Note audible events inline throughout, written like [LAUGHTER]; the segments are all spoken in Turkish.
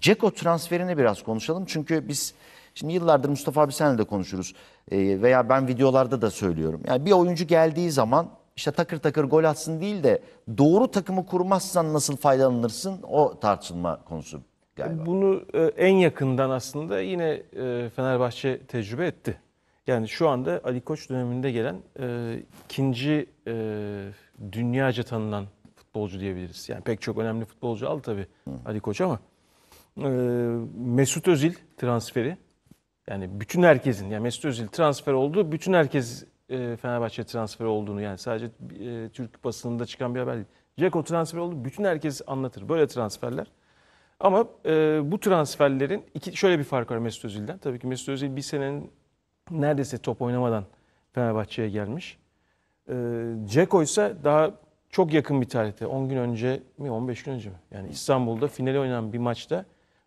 Ceko transferini biraz konuşalım. Çünkü biz şimdi yıllardır Mustafa abi senle de konuşuruz. E, veya ben videolarda da söylüyorum. Yani bir oyuncu geldiği zaman işte takır takır gol atsın değil de doğru takımı kurmazsan nasıl faydalanırsın o tartışılma konusu galiba. Bunu e, en yakından aslında yine e, Fenerbahçe tecrübe etti. Yani şu anda Ali Koç döneminde gelen e, ikinci e, dünyaca tanınan futbolcu diyebiliriz. Yani pek çok önemli futbolcu aldı tabii Hı. Ali Koç ama ee, Mesut Özil transferi yani bütün herkesin yani Mesut Özil transfer oldu. Bütün herkes e, Fenerbahçe transferi olduğunu yani sadece e, Türk basınında çıkan bir haber değil. Ceko transfer oldu. Bütün herkes anlatır. Böyle transferler. Ama e, bu transferlerin iki, şöyle bir fark var Mesut Özil'den. Tabii ki Mesut Özil bir senenin neredeyse top oynamadan Fenerbahçe'ye gelmiş. E, ise daha çok yakın bir tarihte. 10 gün önce mi 15 gün önce mi? Yani İstanbul'da finali oynanan bir maçta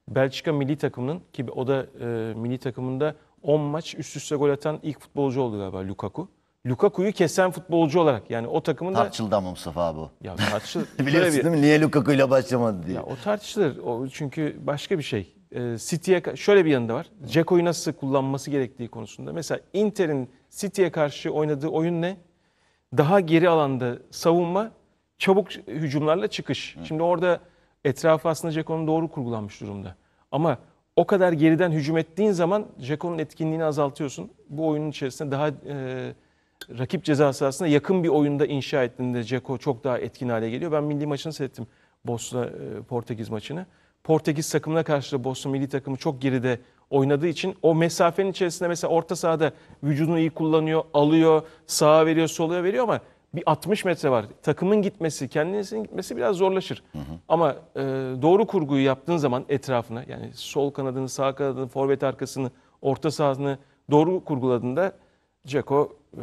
Belçika milli takımının ki o da e, milli takımında 10 maç üst üste gol atan ilk futbolcu oldu galiba Lukaku. Lukaku'yu kesen futbolcu olarak yani o takımın da... Tartışıldı ama Mustafa bu. Ya tartışılır. [LAUGHS] Biliyorsun bir... değil mi? Niye Lukaku ile başlamadı diye. Ya, o tartışılır. O, çünkü başka bir şey. Ee, City'ye şöyle bir yanında var. Ceko'yu nasıl kullanması gerektiği konusunda. Mesela Inter'in City'ye karşı oynadığı oyun ne? Daha geri alanda savunma, çabuk hücumlarla çıkış. Hı. Şimdi orada etrafı aslında Ceko'nun doğru kurgulanmış durumda. Ama o kadar geriden hücum ettiğin zaman Jeko'nun etkinliğini azaltıyorsun. Bu oyunun içerisinde daha e, rakip ceza sahasında yakın bir oyunda inşa ettiğinde Ceko çok daha etkin hale geliyor. Ben milli maçını seyrettim Bosna e, Portekiz maçını. Portekiz takımına karşı da Bosna milli takımı çok geride oynadığı için o mesafenin içerisinde mesela orta sahada vücudunu iyi kullanıyor, alıyor, sağa veriyor, sola veriyor ama bir 60 metre var. Takımın gitmesi, kendisinin gitmesi biraz zorlaşır. Hı hı. Ama e, doğru kurguyu yaptığın zaman etrafına yani sol kanadını, sağ kanadını, forvet arkasını, orta sahasını doğru kurguladığında Ceko e,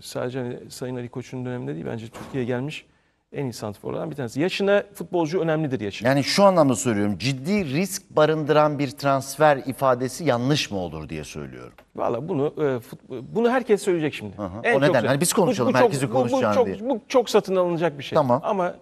sadece hani Sayın Ali Koç'un döneminde değil bence Türkiye'ye gelmiş en iyi santrforlardan bir tanesi. Yaşına futbolcu önemlidir yaşın. Yani şu anlamda söylüyorum. Ciddi risk barındıran bir transfer ifadesi yanlış mı olur diye söylüyorum. Valla bunu e, futbol, bunu herkes söyleyecek şimdi. Hı hı. En o nedenle, Hani biz konuşalım bu, bu herkesi konuşacağını bu, bu, çok, diye. Bu çok satın alınacak bir şey. Tamam. Ama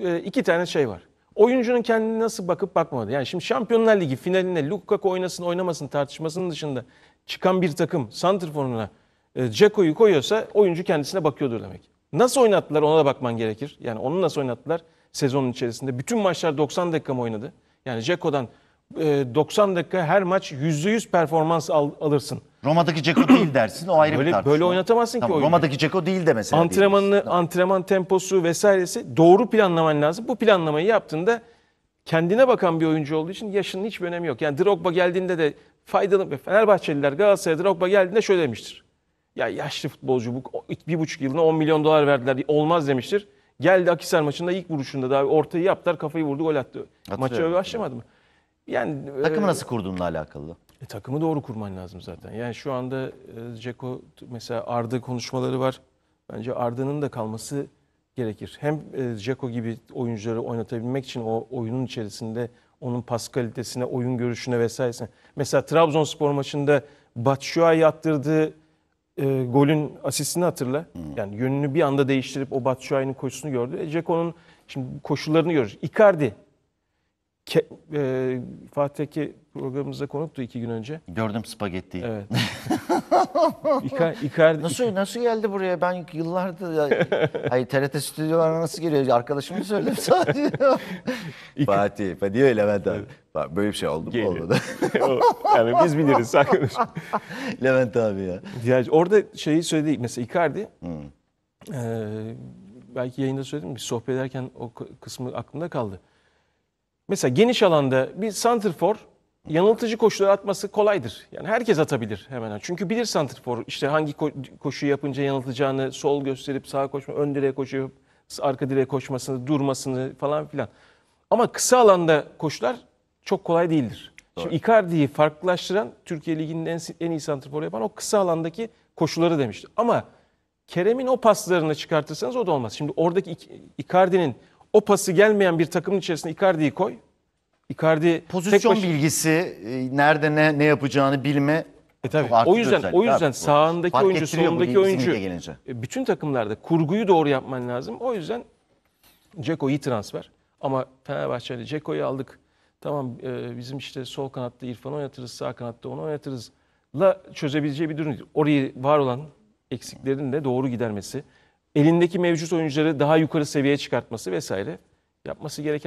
e, iki tane şey var. Oyuncunun kendini nasıl bakıp bakmadı. Yani şimdi Şampiyonlar Ligi finaline Lukaku oynasın oynamasın tartışmasının dışında çıkan bir takım santrforuna e, Ceko'yu koyuyorsa oyuncu kendisine bakıyordur demek. Nasıl oynattılar ona da bakman gerekir. Yani onu nasıl oynattılar sezonun içerisinde. Bütün maçlar 90 dakika mı oynadı? Yani Ceko'dan 90 e, dakika her maç %100 performans al, alırsın. Roma'daki Ceko [CLEARS THROAT] değil dersin o ayrı böyle, bir tartışma. Böyle oynatamazsın tamam, ki oyunu. Roma'daki Ceko değil de mesela. Antrenmanını, diyebilirsin. antrenman temposu vesairesi doğru planlaman lazım. Bu planlamayı yaptığında kendine bakan bir oyuncu olduğu için yaşının hiçbir önemi yok. Yani Drogba geldiğinde de faydalı Fenerbahçeliler Galatasaray'a Drogba geldiğinde şöyle demiştir. Ya yaşlı futbolcu bu bir buçuk yılına 10 milyon dolar verdiler olmaz demiştir. Geldi Akisar maçında ilk vuruşunda da ortayı yaptılar kafayı vurdu gol attı. Maçı öyle başlamadı mı? Yani e, takımı e, nasıl kurduğunla alakalı. E, takımı doğru kurman lazım zaten. Yani şu anda e, Ceko mesela Arda konuşmaları var. Bence Arda'nın da kalması gerekir. Hem e, Ceko gibi oyuncuları oynatabilmek için o oyunun içerisinde onun pas kalitesine, oyun görüşüne vesairesine. Mesela Trabzonspor maçında Batshuayi attırdığı e, golün asistini hatırla. Hı. Hmm. Yani yönünü bir anda değiştirip o Batshuayi'nin koşusunu gördü. E, Ceko'nun şimdi koşularını görür. Icardi Ke, e, Fatih'teki programımıza konuktu iki gün önce. Gördüm spagetti. Evet. [LAUGHS] [LAUGHS] İka, Icardi, nasıl nasıl geldi buraya? Ben yıllardır ya, [LAUGHS] ay TRT stüdyolarına nasıl geliyor? Arkadaşımı söyledim sadece. [LAUGHS] Fatih, Fatih öyle Levent abi. Bak böyle bir şey oldu mu? Geliyor. Olmadı. yani biz biliriz arkadaş. Levent abi ya. Yani orada şeyi söyledi mesela Icardi. eee, belki yayında söyledim biz sohbet ederken o kısmı aklımda kaldı. Mesela geniş alanda bir santrfor yanıltıcı koşular atması kolaydır. Yani herkes atabilir hemen. Çünkü bilir santrfor işte hangi koşu yapınca yanıltacağını, sol gösterip sağ koşma, ön direğe koşuyor, arka direğe koşmasını, durmasını falan filan. Ama kısa alanda koşular çok kolay değildir. Doğru. Şimdi Icardi'yi farklılaştıran Türkiye Ligi'nin en, en iyi santrforu yapan o kısa alandaki koşuları demişti. Ama Kerem'in o paslarını çıkartırsanız o da olmaz. Şimdi oradaki Icardi'nin o pası gelmeyen bir takımın içerisine Icardi'yi koy. Icardi pozisyon tek bilgisi, e, nerede ne ne yapacağını bilme e tabii. o yüzden o yüzden abi. sahandaki Fark oyuncu, solundaki oyuncu e, bütün takımlarda kurguyu doğru yapman lazım. O yüzden Ceko iyi transfer ama Fenerbahçe'de Ceko'yu aldık. Tamam e, bizim işte sol kanatta İrfan oynatırız, sağ kanatta onu oynatırız. La çözebileceği bir durum değil. Orayı var olan eksiklerin de doğru gidermesi, elindeki mevcut oyuncuları daha yukarı seviyeye çıkartması vesaire yapması gereken